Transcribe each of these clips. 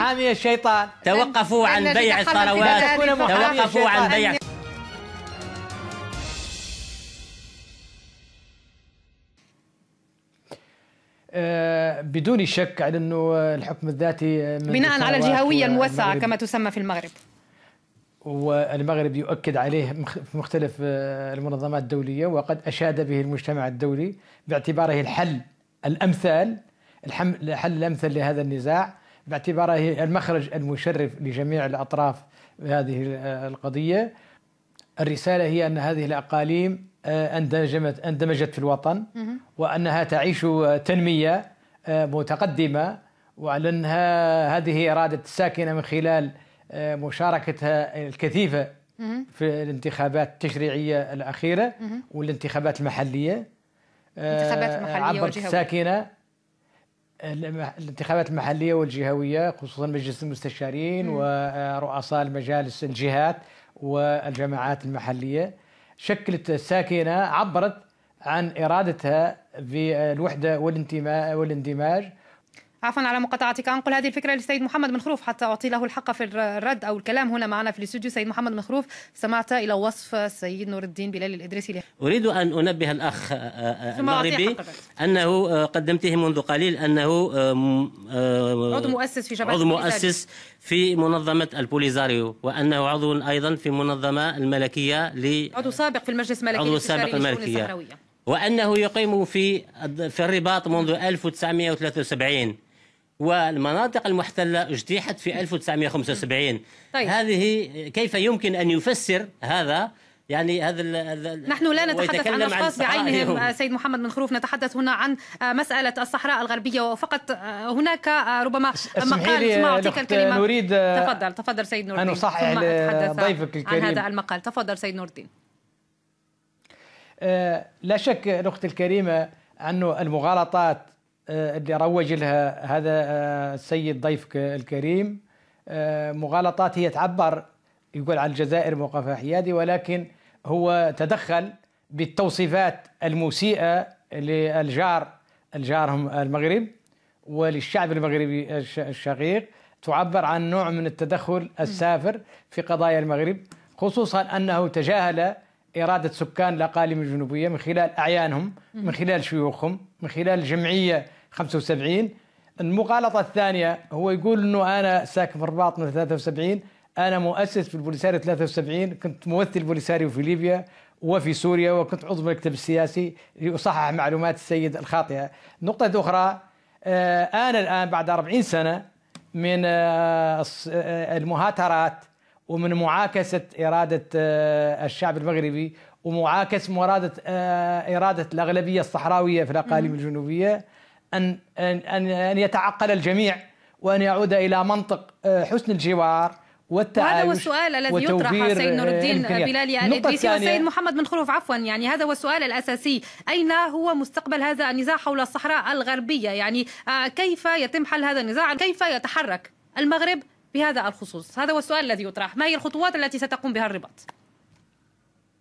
محامي الشيطان توقفوا عن بيع الثروات توقفوا عن بيع أه، بدون شك على انه الحكم الذاتي بناء على الجهويه الموسعه كما تسمى في المغرب والمغرب يؤكد عليه في مختلف أه، المنظمات الدوليه وقد اشاد به المجتمع الدولي باعتباره الحل الامثل الحل الامثل لهذا النزاع باعتبارها المخرج المشرف لجميع الأطراف هذه القضية الرسالة هي أن هذه الأقاليم آه، اندمجت اندمجت في الوطن وأنها تعيش تنمية آه، متقدمة وأنها هذه إرادة الساكنة من خلال آه، مشاركتها الكثيفة في الانتخابات التشريعية الأخيرة والانتخابات المحلية انتخابات محلية عبر ساكنه الانتخابات المحليه والجهويه خصوصا مجلس المستشارين مم. ورؤساء المجالس الجهات والجماعات المحليه شكلت الساكنه عبرت عن ارادتها بالوحده والاندماج عفوا على مقاطعتك انقل هذه الفكره للسيد محمد منخروف حتى اعطي له الحق في الرد او الكلام هنا معنا في الاستوديو سيد محمد منخروف سمعت الى وصف السيد نور الدين بلال الادريسي اريد ان انبه الاخ آه، آه، المغربي انه آه، قدمته منذ قليل انه عضو مؤسس في جبهه عضو مؤسس في منظمة البوليزاريو وأنه عضو أيضا في منظمة الملكية ل عضو سابق في المجلس الملكي عضو سابق الملكية وأنه يقيم في في الرباط منذ 1973 والمناطق المحتلة اجتيحت في 1975 طيب. هذه كيف يمكن أن يفسر هذا يعني هذا نحن لا نتحدث عن اشخاص بعينهم اليوم. سيد محمد من خروف نتحدث هنا عن مساله الصحراء الغربيه وفقط هناك ربما مقال معه تلك الكلمه نريد آه، تفضل تفضل سيد نور الدين ان اصحح ضيفك الكريم عن هذا المقال تفضل سيد نور الدين آه، لا شك اختي الكريمه انه المغالطات آه، اللي روج لها هذا آه، السيد ضيفك الكريم آه، مغالطات هي تعبر يقول عن الجزائر موقف حيادي ولكن هو تدخل بالتوصيفات المسيئة للجار الجارهم المغرب وللشعب المغربي الشقيق تعبر عن نوع من التدخل السافر في قضايا المغرب خصوصا أنه تجاهل إرادة سكان الأقاليم الجنوبية من خلال أعيانهم من خلال شيوخهم من خلال الجمعية 75 المغالطة الثانية هو يقول أنه أنا ساكن في الرباط من 73 أنا مؤسس في البوليساريو 73 كنت ممثل بوليساريو في ليبيا وفي سوريا وكنت عضو المكتب السياسي لأصحح معلومات السيد الخاطئة نقطة أخرى آه، أنا الآن بعد 40 سنة من آه، آه، المهاترات ومن معاكسة إرادة الشعب المغربي ومعاكسة مرادة إرادة الأغلبية الصحراوية في الأقاليم الجنوبية أن أن أن يتعقل الجميع وأن يعود إلى منطق آه، حسن الجوار وهذا هو السؤال الذي يطرح سيد نور الدين بلالي الادريسي والسيد محمد بن خلوف عفوا يعني هذا هو السؤال الاساسي اين هو مستقبل هذا النزاع حول الصحراء الغربيه يعني آه، كيف يتم حل هذا النزاع كيف يتحرك المغرب بهذا الخصوص هذا هو السؤال الذي يطرح ما هي الخطوات التي ستقوم بها الرباط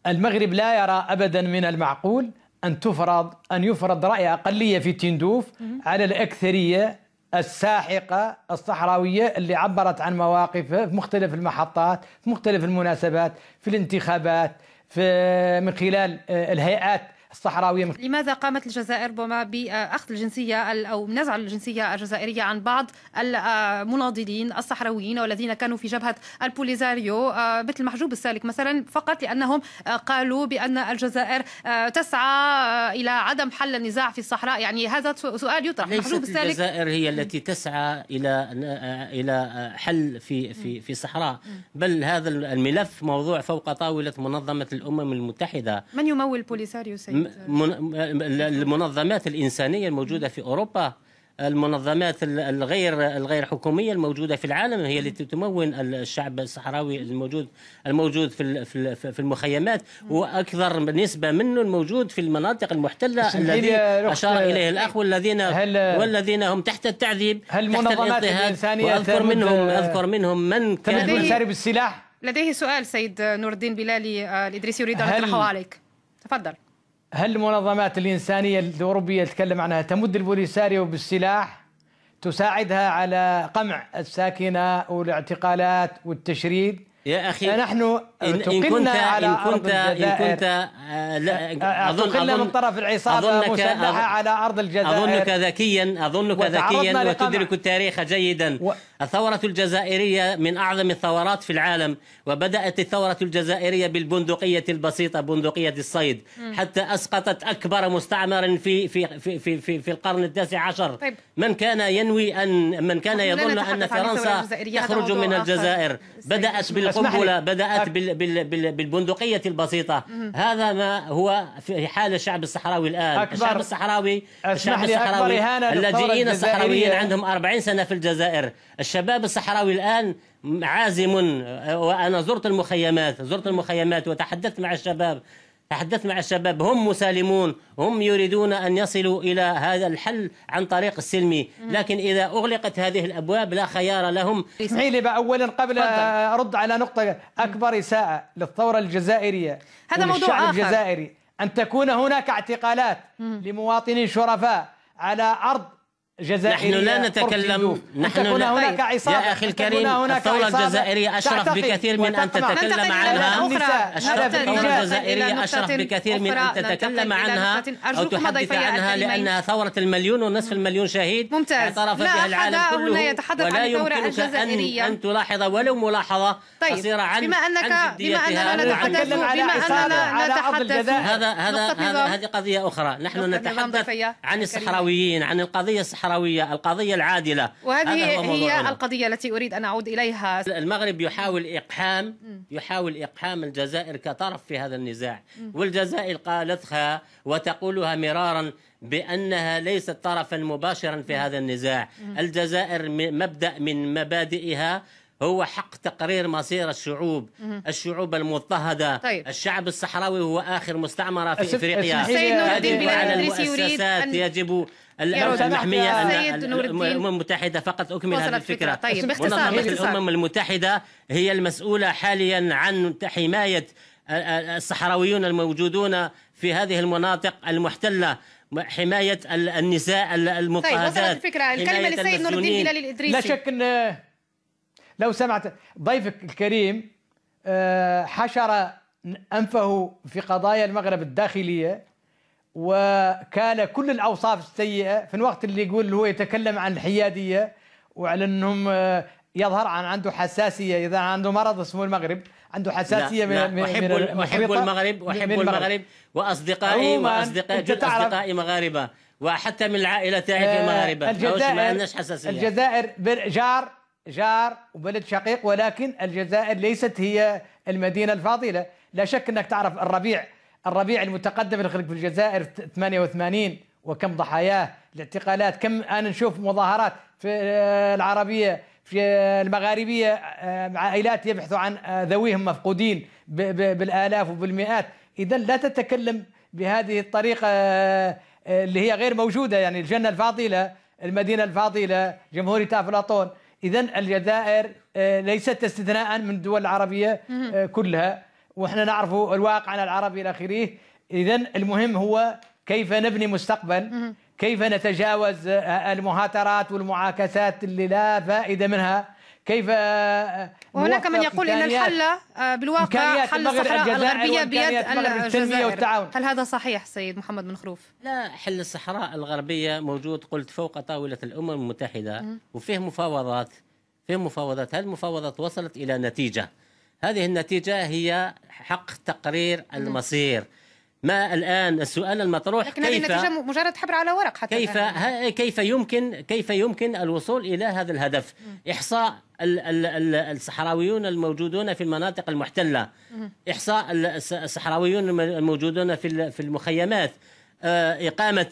المغرب لا يرى ابدا من المعقول أن تفرض أن يفرض رأي أقلية في تندوف على الأكثرية الساحقة الصحراوية اللي عبرت عن مواقفها في مختلف المحطات في مختلف المناسبات في الانتخابات في من خلال آه، الهيئات الصحراوية من... لماذا قامت الجزائر بما بأخذ الجنسية أو نزع الجنسية الجزائرية عن بعض المناضلين الصحراويين والذين كانوا في جبهة البوليزاريو آه، مثل محجوب السالك مثلا فقط لأنهم آه، قالوا بأن الجزائر آه، تسعى إلى عدم حل النزاع في الصحراء يعني هذا سؤال يطرح ليست الجزائر هي التي تسعى إلى إلى حل في في في الصحراء بل هذا الملف موضوع فوق طاولة منظمة الأمم المتحدة من يمول بوليساريو سيد؟ المنظمات الإنسانية الموجودة في أوروبا المنظمات الغير الغير حكوميه الموجوده في العالم هي التي تمون الشعب الصحراوي الموجود الموجود في في المخيمات واكثر نسبه منه الموجود في المناطق المحتله الذي اشار اليه الاخ والذين والذين هم تحت التعذيب هل المنظمات الانسانيه اذكر منهم اذكر منهم من كان شارب لديه سؤال سيد نور الدين بلالي آه، الادريسي يريد ان اطرحه عليك تفضل هل المنظمات الإنسانية الأوروبية تتكلم عنها تمد البوليساريو بالسلاح تساعدها على قمع الساكنة والاعتقالات والتشريد يا أخي نحن إن, إن كنت على إن كنت إن كنت آه، لا أظن آه، أظن من طرف العصابة مسلحة على أرض الجزائر أظنك ذكيا أظنك ذكيا وتدرك التاريخ جيدا و... الثورة الجزائرية من أعظم الثورات في العالم وبدأت الثورة الجزائرية بالبندقية البسيطة بندقية الصيد م. حتى أسقطت أكبر مستعمر في في في في, في, في القرن التاسع عشر طيب. من كان ينوي أن من كان يظن أن فرنسا تخرج من الجزائر بدأت بالقنبلة بدأت بال بالبندقية البسيطة هذا ما هو في حال الشعب الصحراوي الآن أكبر الشعب الصحراوي الشعب الصحراوي اللاجئين الصحراويين عندهم أربعين سنة في الجزائر الشباب الصحراوي الآن عازم وأنا زرت المخيمات زرت المخيمات وتحدثت مع الشباب تحدثت مع الشباب هم مسالمون هم يريدون أن يصلوا إلى هذا الحل عن طريق السلمي لكن إذا أغلقت هذه الأبواب لا خيار لهم اسمحي لي أولا قبل أرد على نقطة أكبر إساءة للثورة الجزائرية هذا موضوع آخر الجزائري أن تكون هناك اعتقالات لمواطنين شرفاء على ارض جزائرية نحن لا نتكلم نحن لا هناك عصابة يا أخي الكريم الثورة الجزائرية أشرف بكثير من أن تتكلم عنها الثورة الجزائرية أشرف بكثير من أن تتكلم عنها أو تحدث عنها لأنها ثورة المليون ونصف المليون شهيد ممتاز اعترف بها العالم كله ولا يمكنك أن, أن تلاحظ ولو ملاحظة طيب. قصيرة عن بما أنك عن بما أننا نعم. نتحدث نعم. بما أننا نتحدث هذا هذا هذه قضية أخرى نحن نتحدث عن الصحراويين عن القضية الصحراوية الصحراوية القضية العادلة وهذه هي القضية التي أريد أن أعود إليها المغرب يحاول إقحام يحاول إقحام الجزائر كطرف في هذا النزاع والجزائر قالتها وتقولها مرارا بأنها ليست طرفا مباشرا في هذا النزاع الجزائر مبدأ من مبادئها هو حق تقرير مصير الشعوب مم. الشعوب المضطهدة طيب. الشعب الصحراوي هو آخر مستعمرة في أسف أفريقيا أسف هذه على المؤسسات يجب الأوساط المحمية الأمم المتحدة فقط أكمل هذه الفكرة طيب باختصار منظمة الأمم المتحدة هي المسؤولة حاليا عن حماية الصحراويون الموجودون في هذه المناطق المحتلة حماية النساء المضطهدات طيب وصلت الفكرة الكلمة للسيد نور الدين بلال الإدريسي لا شك أن لو سمعت ضيفك الكريم آه، حشر أنفه في قضايا المغرب الداخلية وكان كل الاوصاف السيئه في الوقت اللي يقول هو يتكلم عن الحياديه وعلى انهم آه، يظهر عن عنده حساسيه اذا عنده مرض اسمه المغرب عنده حساسيه لا من لا احب من احب المغرب احب المغرب واصدقائي واصدقائي جزء اصدقائي مغاربه وحتى من العائله تاعي في آه، مغاربه الجزائر ما عندناش حساسيه الجزائر جار جار وبلد شقيق ولكن الجزائر ليست هي المدينه الفاضله لا شك انك تعرف الربيع الربيع المتقدم اللي خلق في الجزائر 88 وكم ضحاياه الاعتقالات كم انا نشوف مظاهرات في العربيه في المغاربيه آه، مع عائلات يبحثوا عن آه، ذويهم مفقودين بالالاف وبالمئات اذا لا تتكلم بهذه الطريقه آه، اللي هي غير موجوده يعني الجنه الفاضله المدينه الفاضله جمهوريه افلاطون اذا الجزائر ليست استثناء من الدول العربيه كلها واحنا نعرف على العربي الى اخره اذا المهم هو كيف نبني مستقبل كيف نتجاوز المهاترات والمعاكسات اللي لا فائده منها كيف آه، آه، وهناك من يقول ان الحل آه، بالواقع حل الصحراء الغربيه بيد والتعاون هل هذا صحيح سيد محمد بن خروف؟ لا حل الصحراء الغربيه موجود قلت فوق طاوله الامم المتحده وفيه مفاوضات فيه مفاوضات هذه المفاوضات وصلت الى نتيجه هذه النتيجة هي حق تقرير نعم. المصير ما الآن السؤال المطروح لكن كيف هذه النتيجة مجرد حبر على ورق حتى كيف كيف يمكن كيف يمكن الوصول إلى هذا الهدف نعم. إحصاء الصحراويون الموجودون في المناطق المحتلة إحصاء الصحراويون الموجودون في في المخيمات آه، إقامة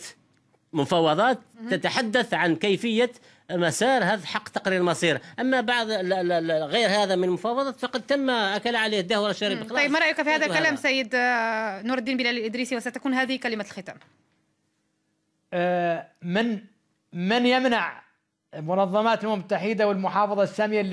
مفاوضات تتحدث عن كيفية مسار هذا حق تقرير المصير أما بعض غير هذا من المفاوضات فقد تم أكل عليه الدهور الشريف طيب ما رأيك في هذا الكلام سيد آه، نور الدين بلال الإدريسي وستكون هذه كلمة الختام آه، من من يمنع منظمات الامم المتحده والمحافظه الساميه